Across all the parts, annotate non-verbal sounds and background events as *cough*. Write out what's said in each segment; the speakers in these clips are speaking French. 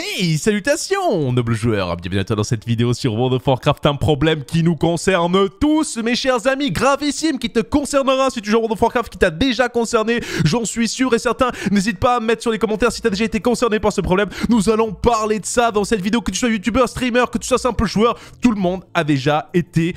Hey, salutations, noble joueur Bienvenue à dans cette vidéo sur World of Warcraft, un problème qui nous concerne tous, mes chers amis, gravissime, qui te concernera si tu joues World of Warcraft, qui t'a déjà concerné, j'en suis sûr et certain. N'hésite pas à mettre sur les commentaires si t'as déjà été concerné par ce problème. Nous allons parler de ça dans cette vidéo, que tu sois youtubeur, streamer, que tu sois simple joueur, tout le monde a déjà été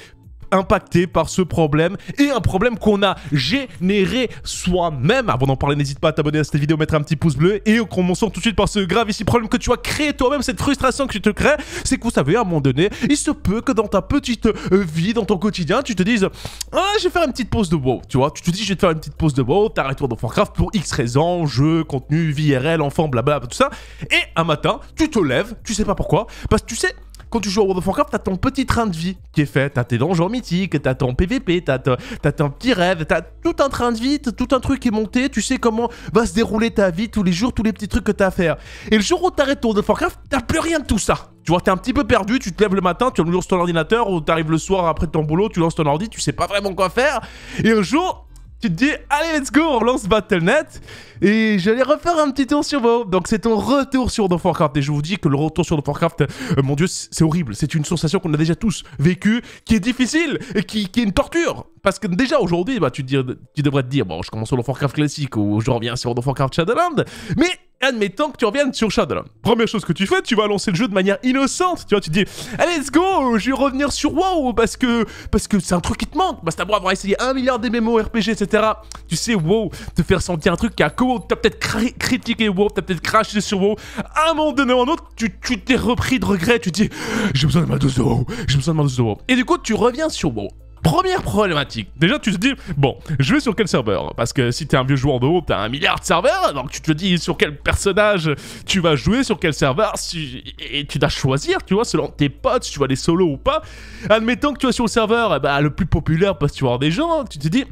impacté par ce problème et un problème qu'on a généré soi-même. Avant d'en parler, n'hésite pas à t'abonner à cette vidéo, mettre un petit pouce bleu et on tout de suite par ce grave ici problème que tu as créé toi-même, cette frustration que tu te crées, c'est que vous savez, à un moment donné, il se peut que dans ta petite euh, vie, dans ton quotidien, tu te dises Ah, je vais faire une petite pause de WoW, tu vois. Tu te dis, je vais te faire une petite pause de WoW, t'arrêtes toi dans Warcraft pour X raisons, jeu, contenu, vie RL, enfant, blabla, tout ça. Et un matin, tu te lèves, tu sais pas pourquoi, parce que tu sais, quand tu joues au World of Warcraft, t'as ton petit train de vie qui est fait. T'as tes donjons mythiques, t'as ton PVP, t'as ton petit rêve, t'as tout un train de vie, tout un truc qui est monté. Tu sais comment va se dérouler ta vie tous les jours, tous les petits trucs que t'as à faire. Et le jour où t'arrêtes World of Warcraft, t'as plus rien de tout ça. Tu vois, t'es un petit peu perdu, tu te lèves le matin, tu lances ton ordinateur, ou t'arrives le soir après ton boulot, tu lances ton ordi, tu sais pas vraiment quoi faire. Et un jour, tu te dis allez let's go on relance Battle.net et j'allais refaire un petit tour sur WoW donc c'est ton retour sur World of Warcraft et je vous dis que le retour sur World of Warcraft euh, mon dieu c'est horrible c'est une sensation qu'on a déjà tous vécue qui est difficile et qui, qui est une torture parce que déjà aujourd'hui bah, tu, tu devrais te dire bon je commence World of Warcraft classique ou je reviens sur World of Warcraft Shadowland mais admettons que tu reviennes sur Shadow. Première chose que tu fais, tu vas lancer le jeu de manière innocente. Tu vois, tu dis, allez, eh, let's go, je vais revenir sur WoW parce que parce que c'est un truc qui te manque. à bah, pour avoir essayé un milliard d'MMO, RPG, etc. Tu sais, WoW, te faire sentir un truc qui a Tu T'as peut-être critiqué WoW, t'as peut-être craché sur WoW. À un moment donné ou un autre, tu t'es repris de regret. Tu dis, j'ai besoin de ma dose de WoW, j'ai besoin de ma dose de WoW. Et du coup, tu reviens sur WoW. Première problématique. Déjà, tu te dis, bon, je vais sur quel serveur Parce que si t'es un vieux joueur de haut, t'as un milliard de serveurs, donc tu te dis sur quel personnage tu vas jouer, sur quel serveur, si... et tu dois choisir, tu vois, selon tes potes, si tu vas les solos ou pas. Admettons que tu vas sur le serveur, eh ben, le plus populaire parce que tu vas des gens, tu te dis,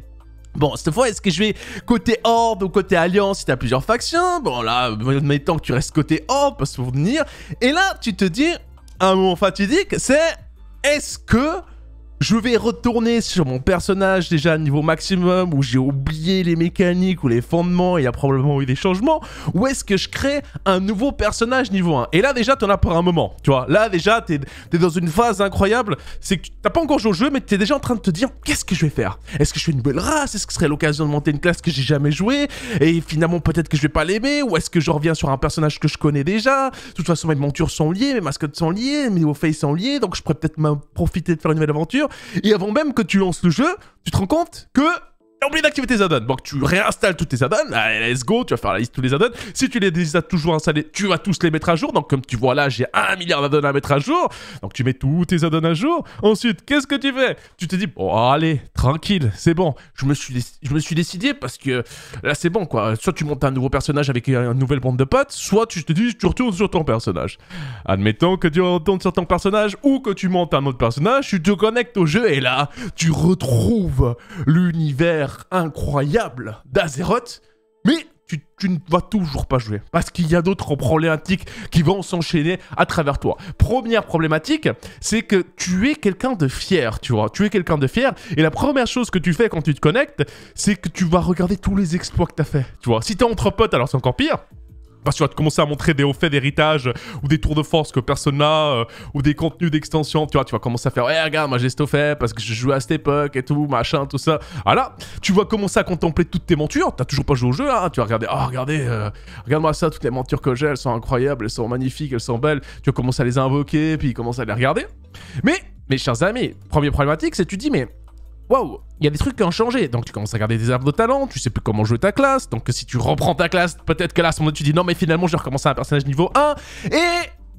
Bon, cette fois, est-ce que je vais côté Horde ou côté Alliance si t'as plusieurs factions Bon, là, admettons que tu restes côté Horde parce que pour venir. Et là, tu te dis, un moment fatidique, c'est est-ce que je vais retourner sur mon personnage déjà niveau maximum où j'ai oublié les mécaniques ou les fondements, il y a probablement eu des changements. Ou est-ce que je crée un nouveau personnage niveau 1 Et là déjà t'en as pour un moment, tu vois. Là déjà t'es es dans une phase incroyable, c'est que t'as pas encore joué au jeu mais t'es déjà en train de te dire qu'est-ce que je vais faire Est-ce que je fais une belle race Est-ce que ce serait l'occasion de monter une classe que j'ai jamais jouée Et finalement peut-être que je vais pas l'aimer Ou est-ce que je reviens sur un personnage que je connais déjà De toute façon mes montures sont liées, mes mascottes sont liées, mes face sont liés donc je pourrais peut-être profiter de faire une nouvelle aventure. Et avant même que tu lances le jeu, tu te rends compte que en oublié d'activer tes add-ons. Donc tu réinstalles Toutes tes add-ons. Allez, let's go. Tu vas faire la liste de tous les add-ons. Si tu les as toujours installés, tu vas tous les mettre à jour. Donc comme tu vois là, j'ai un milliard d'add-ons à mettre à jour. Donc tu mets tous tes add-ons à jour. Ensuite, qu'est-ce que tu fais Tu te dis, bon, allez, tranquille, c'est bon. Je me, suis, je me suis décidé parce que là, c'est bon quoi. Soit tu montes un nouveau personnage avec une nouvelle bande de potes, soit tu te dis, tu retournes sur ton personnage. Admettons que tu retournes sur ton personnage ou que tu montes un autre personnage, tu te connectes au jeu et là, tu retrouves l'univers incroyable d'Azeroth, mais tu, tu, ne vas toujours pas jouer. Parce qu'il y a d'autres problématiques qui vont s'enchaîner à travers toi. Première problématique, c'est que tu es quelqu'un de fier, tu vois. Tu es quelqu'un de fier. Et la première chose que tu fais quand tu te connectes, c'est que tu vas regarder tous les exploits que tu as fait, tu vois. Si tu es entre potes, alors c'est encore pire. Parce que tu vas commencer à montrer des hauts faits d'héritage ou des tours de force que personne n'a euh, ou des contenus d'extension. Tu vois, tu vas commencer à faire Eh, regarde, moi j'ai fait parce que je jouais à cette époque et tout, machin, tout ça. voilà ah tu vas commencer à contempler toutes tes montures. T'as toujours pas joué au jeu, hein. Tu vas regarder Oh, regardez, euh, regarde-moi ça, toutes les montures que j'ai, elles sont incroyables, elles sont magnifiques, elles sont belles. Tu vas commencer à les invoquer, puis commencer à les regarder. Mais, mes chers amis, première problématique, c'est tu dis Mais waouh, il y a des trucs qui ont changé. Donc tu commences à garder des arbres de talent, tu sais plus comment jouer ta classe. Donc si tu reprends ta classe, peut-être que là, à ce moment tu dis non, mais finalement, je vais recommencer un personnage niveau 1. Et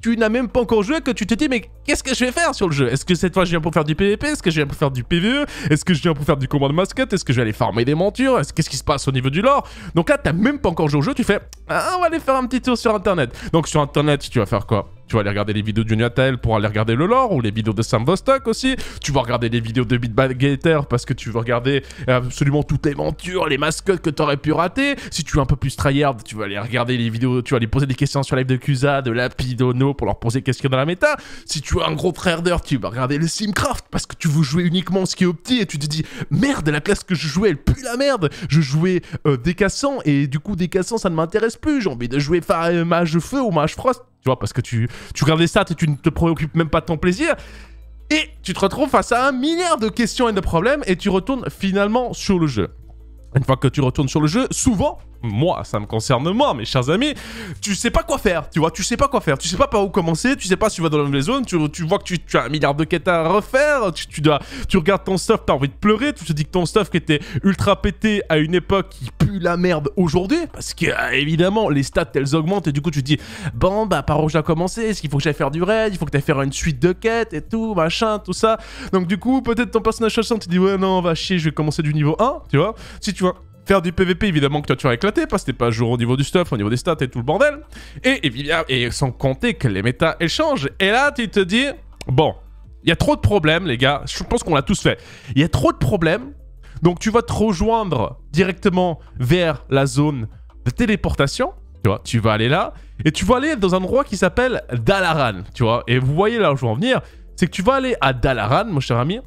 tu n'as même pas encore joué que tu te dis mais qu'est-ce que je vais faire sur le jeu Est-ce que cette fois je viens pour faire du PVP Est-ce que je viens pour faire du PVE Est-ce que je viens pour faire du combat de mascotte Est-ce que je vais aller farmer des montures Qu'est-ce qui se passe au niveau du lore Donc là t'as même pas encore joué au jeu, tu fais ah, on va aller faire un petit tour sur internet. Donc sur internet tu vas faire quoi tu vas aller regarder les vidéos du pour aller regarder le lore ou les vidéos de Sam Vostok aussi. Tu vas regarder les vidéos de Beatbag Gator parce que tu veux regarder euh, absolument toutes les mentures, les mascottes que t'aurais pu rater. Si tu es un peu plus tryhard, tu vas aller regarder les vidéos, tu vas aller poser des questions sur live de Cusa, de Lapidono pour leur poser des questions dans la méta. Si tu es un gros tryharder, tu vas regarder le Simcraft parce que tu veux jouer uniquement ce qui est optique et tu te dis merde, la classe que je jouais elle pue la merde. Je jouais décassant euh, des et du coup des ça ne m'intéresse plus. J'ai envie de jouer euh, mage feu ou mage frost tu vois, parce que tu, tu regardes ça stats et tu ne te préoccupes même pas de ton plaisir. Et tu te retrouves face à un milliard de questions et de problèmes et tu retournes finalement sur le jeu. Une fois que tu retournes sur le jeu, souvent, moi, ça me concerne moi, mes chers amis, tu sais pas quoi faire, tu vois, tu sais pas quoi faire, tu sais pas par où commencer, tu sais pas si tu vas dans la zones, tu, tu vois que tu, as un milliard de quêtes à refaire, tu, tu regardes ton stuff, t'as envie de pleurer, tu te dis que ton stuff qui était ultra pété à une époque qui pue la merde aujourd'hui, parce que euh, évidemment, les stats elles augmentent et du coup tu te dis, bon bah par où je dois commencer, est-ce qu'il faut que j'aille faire du raid, il faut que t'ailles faire une suite de quêtes et tout, machin, tout ça. Donc du coup, peut-être ton personnage 60, tu dis, ouais non, va chier, je vais commencer du niveau 1, tu vois, si tu vois Faire du PVP, évidemment que toi tu as éclaté, parce que t'es pas joué jour au niveau du stuff, au niveau des stats et tout le bordel. Et, et, et sans compter que les méta elles changent. Et là, tu te dis, bon, il y a trop de problèmes, les gars. Je pense qu'on l'a tous fait. Il y a trop de problèmes. Donc tu vas te rejoindre directement vers la zone de téléportation. Tu vois, tu vas aller là. Et tu vas aller dans un endroit qui s'appelle Dalaran. Tu vois, et vous voyez là où je veux en venir. C'est que tu vas aller à Dalaran, mon cher ami.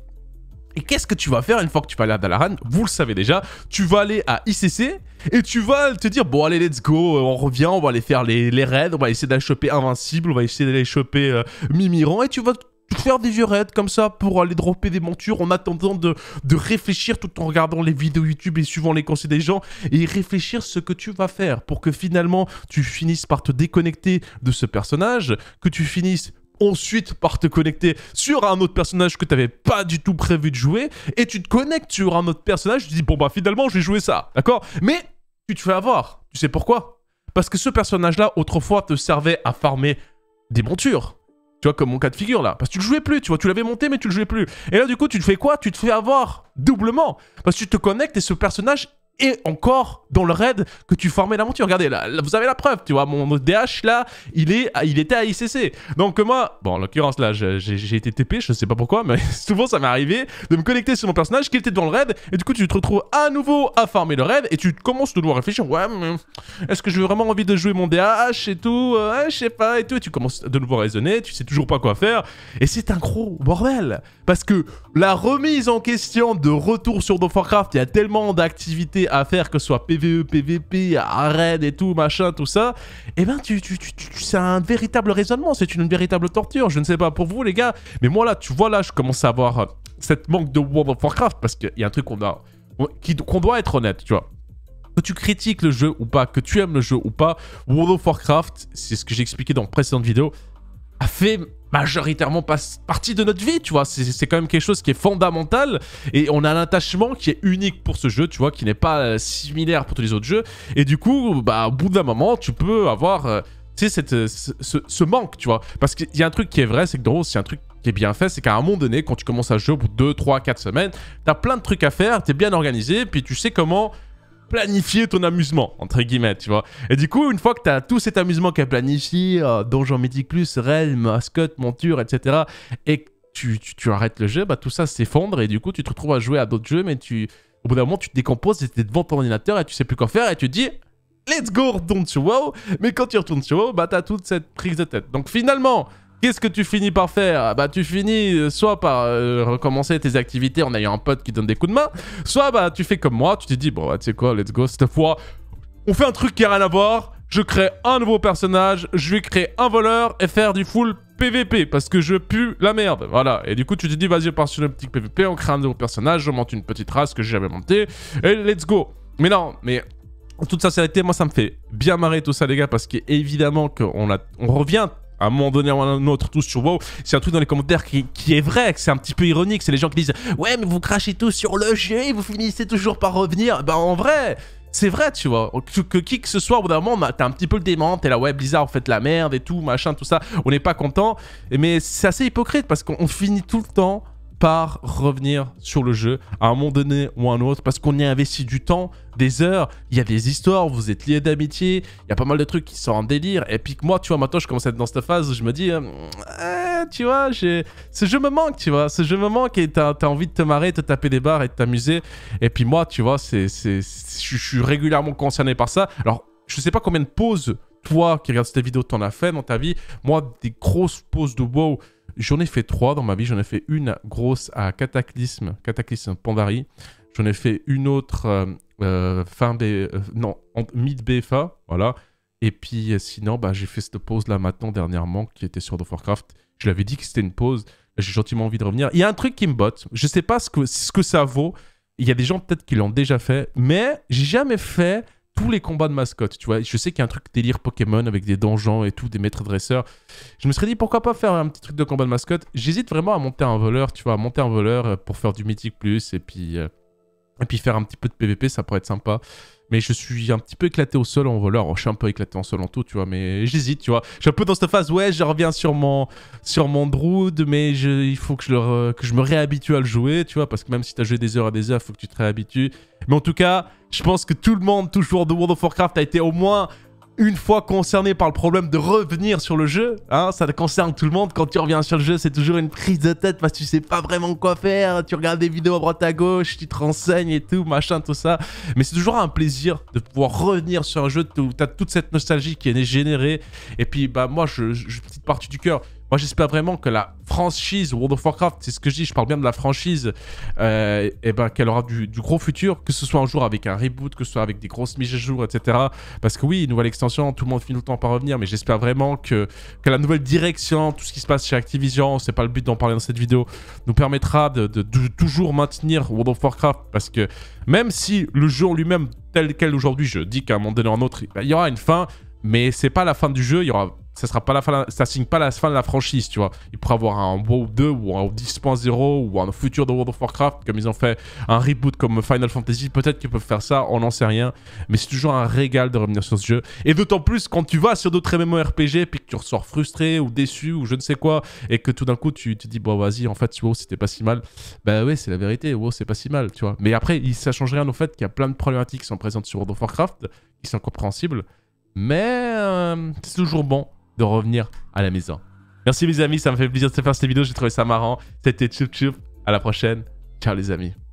Et qu'est-ce que tu vas faire une fois que tu vas aller à Dalaran Vous le savez déjà, tu vas aller à ICC et tu vas te dire bon allez let's go, euh, on revient, on va aller faire les, raids, on va essayer d'aller choper Invincible, on va essayer d'aller choper euh, Mimiran et tu vas faire des vieux raids comme ça pour aller dropper des montures en attendant de, de réfléchir tout en regardant les vidéos YouTube et suivant les conseils des gens et réfléchir ce que tu vas faire pour que finalement tu finisses par te déconnecter de ce personnage, que tu finisses ensuite par te connecter sur un autre personnage que tu n'avais pas du tout prévu de jouer, et tu te connectes sur un autre personnage, tu dis, bon bah finalement je vais jouer ça, d'accord Mais tu te fais avoir, tu sais pourquoi Parce que ce personnage-là, autrefois, te servait à farmer des montures. Tu vois, comme mon cas de figure là. Parce que tu le jouais plus, tu vois, tu l'avais monté mais tu le jouais plus. Et là, du coup, tu te fais quoi Tu te fais avoir doublement. Parce que tu te connectes et ce personnage et encore dans le raid que tu formais l'aventure. Regardez, là, vous avez la preuve, tu vois, mon DH là, il, est, il était à ICC. Donc euh, moi, bon, en l'occurrence là, j'ai été TP, je sais pas pourquoi, mais *laughs* souvent ça m'est arrivé de me connecter sur mon personnage qui était dans le raid, et du coup tu te retrouves à nouveau à farmer le raid, et tu commences de nouveau à réfléchir, ouais, est-ce que j'ai vraiment envie de jouer mon DH et tout, euh, ouais, je sais pas, et tout, et tu commences de nouveau à raisonner, tu sais toujours pas quoi faire, et c'est un gros bordel, parce que la remise en question de retour sur Doom of Warcraft, il y a tellement d'activités à faire, que ce soit PVE, PVP, raid et tout, machin, tout ça, eh ben, tu, tu, tu, c'est un véritable raisonnement, c'est une véritable torture. Je ne sais pas pour vous, les gars, mais moi, là, tu vois, là, je commence à avoir euh, cette manque de World of Warcraft parce qu'il y a un truc qu'on a, qu'on doit être honnête, tu vois que tu critiques le jeu ou pas, que tu aimes le jeu ou pas, World of Warcraft, c'est ce que j'ai expliqué dans la précédente vidéo, a fait majoritairement partie de notre vie, tu vois. C'est quand même quelque chose qui est fondamental et on a un attachement qui est unique pour ce jeu, tu vois, qui n'est pas euh, similaire pour tous les autres jeux. Et du coup, bah, au bout d'un moment, tu peux avoir, euh, tu sais, cette, euh, ce, manque, tu vois. Parce qu'il y a un truc qui est vrai, c'est que dans c'est un truc qui est bien fait, c'est qu'à un moment donné, quand tu commences à jouer au bout de 2, 3, 4 semaines, t'as plein de trucs à faire, t'es bien organisé, puis tu sais comment planifier ton amusement, entre guillemets, tu vois. Et du coup, une fois que tu tout cet amusement qui est planifié, euh, Donjon Plus, Realm, mascotte, monture, etc., et que tu, tu, arrêtes le jeu, bah, tout ça s'effondre et du coup, tu te retrouves à jouer à d'autres jeux, mais tu, au bout d'un moment, tu te décomposes et tu devant ton ordinateur et tu sais plus quoi faire et tu te dis. Let's go, Don't You WoW. Mais quand tu retournes sur WoW, bah t'as toute cette prise de tête. Donc finalement, Qu'est-ce que tu finis par faire ah Bah tu finis euh, soit par euh, recommencer tes activités en ayant un pote qui donne des coups de main, soit bah tu fais comme moi, tu te dis bon bah, tu sais quoi, let's go cette fois, on fait un truc qui a rien à voir, je crée un nouveau personnage, je vais créer un voleur et faire du full PVP parce que je pue la merde. Voilà. Et du coup, tu te dis, vas-y, on part sur le petit PVP, on crée un nouveau personnage, je monte une petite race que j'ai jamais montée et let's go. Mais non, mais en toute sincérité, moi, ça me fait bien marrer tout ça, les gars, parce qu'évidemment qu'on on revient à un moment donné ou à un autre tous sur WoW, c'est un truc dans les commentaires qui, qui est vrai, que c'est un petit peu ironique, c'est les gens qui disent ouais mais vous crachez tous sur le jeu vous finissez toujours par revenir, ben en vrai c'est vrai, tu vois, que, qui que ce soit, au bout d'un moment, t'es un petit peu le dément, t'es là, ouais, Blizzard, vous fait la merde et tout, machin, tout ça, on n'est pas content, mais c'est assez hypocrite parce qu'on finit tout le temps par revenir sur le jeu à un moment donné ou à un autre parce qu'on y a investi du temps, des heures, il y a des histoires, vous êtes liés d'amitié, il y a pas mal de trucs qui sont en délire. Et puis que moi, tu vois, maintenant, je commence à être dans cette phase je me dis, euh, ah, tu vois, ce jeu me manque, tu vois, ce jeu me manque et t'as as envie de te marrer, de te taper des barres et de t'amuser. Et puis moi, tu vois, c'est je suis régulièrement concerné par ça. Alors, je sais pas combien de pauses toi qui regardes cette vidéo, t'en as fait dans ta vie. Moi, des grosses pauses de wow, J'en ai fait trois dans ma vie. J'en ai fait une grosse à Cataclysme, Cataclysme Pandari. J'en ai fait une autre euh, euh, fin B, euh, non, mid BFA, voilà. Et puis sinon, bah, j'ai fait cette pause là maintenant dernièrement qui était sur The Warcraft. Je l'avais dit que c'était une pause. J'ai gentiment envie de revenir. Il y a un truc qui me botte. Je sais pas ce que, ce que ça vaut. Il y a des gens peut-être qui l'ont déjà fait, mais j'ai jamais fait tous les combats de mascotte, Tu vois, je sais qu'il y a un truc délire Pokémon avec des donjons et tout, des maîtres dresseurs. Je me serais dit pourquoi pas faire un petit truc de combat de mascotte. J'hésite vraiment à monter un voleur, tu vois, à monter un voleur euh, pour faire du mythique plus et puis. Euh, et puis faire un petit peu de PVP, ça pourrait être sympa. Mais je suis un petit peu éclaté au sol en voleur. je suis un peu éclaté en sol en tout, tu vois. Mais j'hésite, tu vois. Je suis un peu dans cette phase. Ouais, je reviens sur mon, sur mon mais il faut que je, que je me réhabitue à le jouer, tu vois. Parce que même si as joué des heures à des heures, il faut que tu te réhabitues. Mais en tout cas, je pense que tout le monde, toujours de World of Warcraft, a été au moins une fois concerné par le problème, de revenir sur le jeu. Hein, ça concerne tout le monde. Quand tu reviens sur le jeu, c'est toujours une prise de tête parce que tu sais pas vraiment quoi faire. Tu regardes des vidéos à droite à gauche, tu te renseignes et tout, machin, tout ça. Mais c'est toujours un plaisir de pouvoir revenir sur un jeu où tu as toute cette nostalgie qui est générée. Et puis, bah, moi, je, je petite partie du cœur. Moi, j'espère vraiment que la franchise World of Warcraft, c'est ce que je dis, je parle bien de la franchise, et euh, eh ben, qu'elle aura du, gros futur, que ce soit un jour avec un reboot, que ce soit avec des grosses mises à jour, etc. Parce que oui, nouvelle extension, tout le monde finit le temps par revenir, mais j'espère vraiment que, que la nouvelle direction, tout ce qui se passe chez Activision, c'est pas le but d'en parler dans cette vidéo, nous permettra de, toujours maintenir World of Warcraft, parce que même si le jeu en lui-même, tel quel aujourd'hui, je dis qu'à un moment donné ou un autre, il y aura une fin, mais c'est pas la fin du jeu, il y aura ça sera pas la fin, ça signe pas la fin de la franchise, tu vois. Il pourrait avoir un WoW 2 ou un 10.0 ou un futur de World of Warcraft, comme ils ont fait un reboot comme Final Fantasy. Peut-être qu'ils peuvent faire ça, on n'en sait rien. Mais c'est toujours un régal de revenir sur ce jeu. Et d'autant plus quand tu vas sur d'autres MMORPG, puis que tu ressors frustré ou déçu ou je ne sais quoi, et que tout d'un coup tu te dis, bon, vas-y, en fait, WoW c'était pas si mal. Bah oui, c'est la vérité, WoW c'est pas si mal, tu vois. Mais après, ça change rien au fait qu'il y a plein de problématiques qui sont présentes sur World of Warcraft, qui sont compréhensibles. Mais euh, c'est toujours bon de revenir à la maison. Merci mes amis, ça me fait plaisir de faire cette vidéo, j'ai trouvé ça marrant. C'était Tchoup Tchoup, à la prochaine. Ciao les amis.